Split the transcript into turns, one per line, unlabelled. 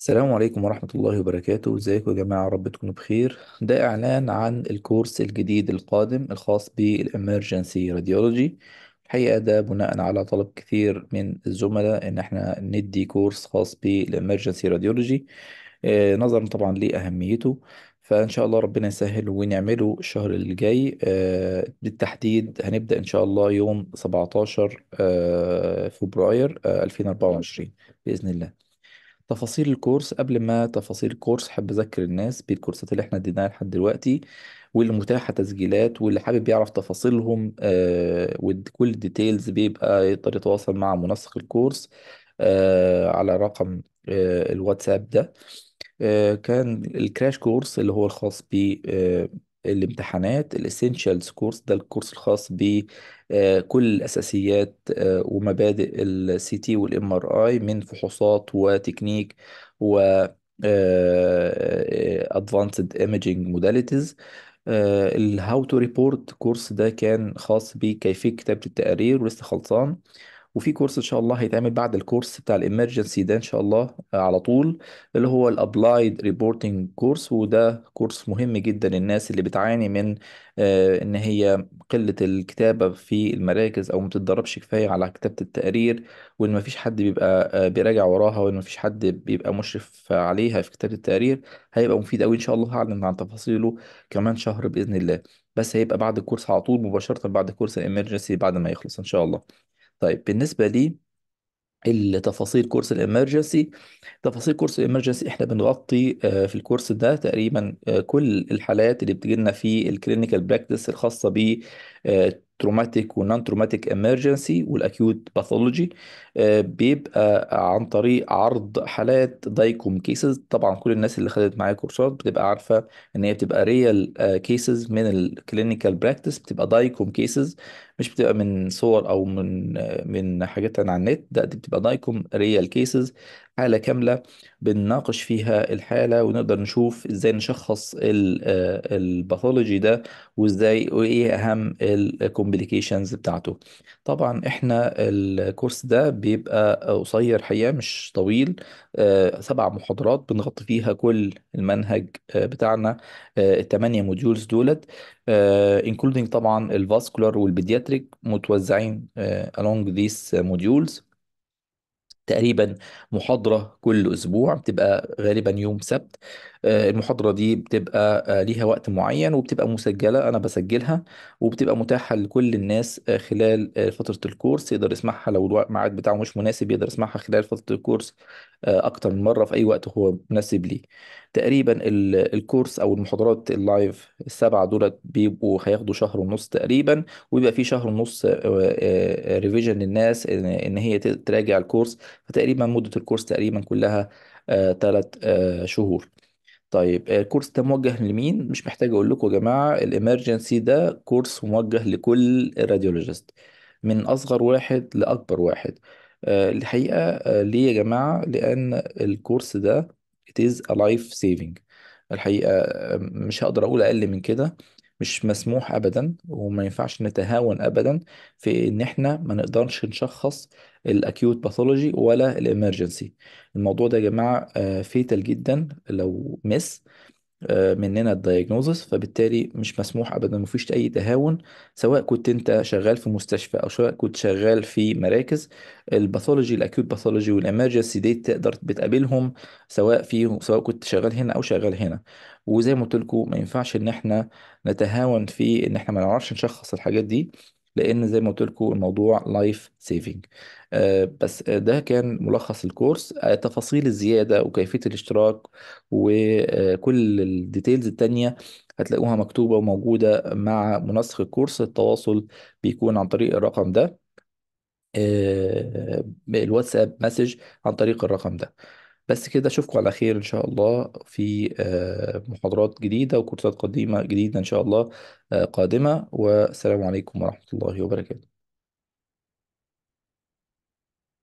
السلام عليكم ورحمة الله وبركاته ازيكم يا جماعة رب تكونوا بخير ده إعلان عن الكورس الجديد القادم الخاص بالإمرجنسي راديولوجي الحقيقة ده بناء على طلب كثير من الزملاء إن احنا ندي كورس خاص بالإمرجنسي راديولوجي آه، نظرا طبعا لأهميته فإن شاء الله ربنا يسهل ونعمله الشهر الجاي آه، بالتحديد هنبدأ إن شاء الله يوم 17 آه، فبراير 2024 بإذن الله تفاصيل الكورس قبل ما تفاصيل الكورس حابب اذكر الناس بالكورسات اللي احنا اديناها لحد دلوقتي واللي متاحه تسجيلات واللي حابب يعرف تفاصيلهم آه وكل الديتيلز بيبقى يقدر يتواصل مع منسق الكورس آه على رقم آه الواتساب ده آه كان الكراش كورس اللي هو الخاص ب الامتحانات الاسينشالز كورس ده الكورس الخاص بكل آه، الاساسيات آه، ومبادئ السي تي والام ار اي من فحوصات وتكنيك و ادفانسد ايمجينج موداليتيز الهاو تو ريبورت كورس ده كان خاص بكيفيه كتابه التقارير ولسه خلصان وفي كورس ان شاء الله هيتعمل بعد الكورس بتاع الامرجنسي ده ان شاء الله آه، على طول اللي هو الابلايد ريبورتنج كورس وده كورس مهم جدا للناس اللي بتعاني من آه، ان هي قله الكتابه في المراكز او ما بتتدربش كفايه على كتابه التقارير وان ما فيش حد بيبقى آه، بيراجع وراها وان ما فيش حد بيبقى مشرف عليها في كتابه التقارير هيبقى مفيد قوي ان شاء الله هعلن عن تفاصيله كمان شهر باذن الله بس هيبقى بعد الكورس على طول مباشره بعد كورس الامرجنسي بعد ما يخلص ان شاء الله طيب بالنسبة لي التفاصيل كورس الامرجنسي تفاصيل كورس الامرجنسي احنا بنغطي آه، في الكورس ده تقريبا آه، كل الحالات اللي بتجي لنا في الكلينيكال براكتس الخاصه ب تروماتيك ونون تروماتيك امرجنسي والاكيوت باثولوجي بيبقى عن طريق عرض حالات دايكوم كيسز طبعا كل الناس اللي خدت معايا كورسات بتبقى عارفه ان هي بتبقى ريال آه، كيسز من الكلينيكال براكتس بتبقى دايكوم كيسز مش بتبقى من صور او من من حاجات عن النت ده دي بتبقى نايكوم ريال كيسز حاله كامله بنناقش فيها الحاله ونقدر نشوف ازاي نشخص الباثولوجي آه، ده وازاي وايه اهم الكومبليكيشنز بتاعته طبعا احنا الكورس ده بيبقى قصير حقيقه مش طويل آه، سبع محاضرات بنغطي فيها كل المنهج آه، بتاعنا الثمانيه موديولز دولت آه، including طبعا الفاسكولار والبيدياتريك متوزعين آه، along these modules تقريبا محاضرة كل أسبوع بتبقى غالبا يوم سبت آه، المحاضرة دي بتبقى آه، ليها وقت معين وبتبقى مسجلة أنا بسجلها وبتبقى متاحة لكل الناس آه، خلال فترة الكورس يقدر يسمعها لو الميعاد بتاعه مش مناسب يقدر يسمعها خلال فترة الكورس أكتر من مرة في أي وقت هو مناسب ليه تقريبا الكورس أو المحاضرات اللايف السبعة دولت بيبقوا هياخدوا شهر ونص تقريبا ويبقى في شهر ونص ريفيجن للناس إن هي تراجع الكورس فتقريبا مدة الكورس تقريبا كلها ثلاث شهور طيب الكورس آه، ده موجه لمين مش محتاج اقول لكم يا جماعه الامرجنسي ده كورس موجه لكل الراديولوجيست من اصغر واحد لاكبر واحد آه، الحقيقه آه، ليه يا جماعه لان الكورس ده it is a life saving الحقيقه مش هقدر اقول اقل من كده مش مسموح ابدا وما ينفعش نتهاون ابدا في ان احنا ما نقدرش نشخص الاكيوت باثولوجي ولا الامرجنسي الموضوع ده يا جماعه فيتال آه، جدا لو مس آه، مننا الدايجنوزس فبالتالي مش مسموح ابدا مفيش اي تهاون سواء كنت انت شغال في مستشفى او سواء كنت شغال في مراكز الباثولوجي الاكيوت باثولوجي والامرجنسي دي تقدر بتقابلهم سواء في سواء كنت شغال هنا او شغال هنا وزي ما قلت لكم ما ينفعش ان احنا نتهاون في ان احنا ما نعرفش نشخص الحاجات دي لان زي ما قلت لكم الموضوع لايف آه، سيفنج بس آه، ده كان ملخص الكورس آه، تفاصيل الزياده وكيفيه الاشتراك وكل الديتيلز التانيه هتلاقوها مكتوبه وموجوده مع منسق الكورس التواصل بيكون عن طريق الرقم ده الواتساب مسج عن طريق الرقم ده بس كده اشوفكم على خير ان شاء الله في آه، محاضرات جديدة وكورسات قديمة جديدة ان شاء الله آه، قادمة والسلام عليكم ورحمة الله وبركاته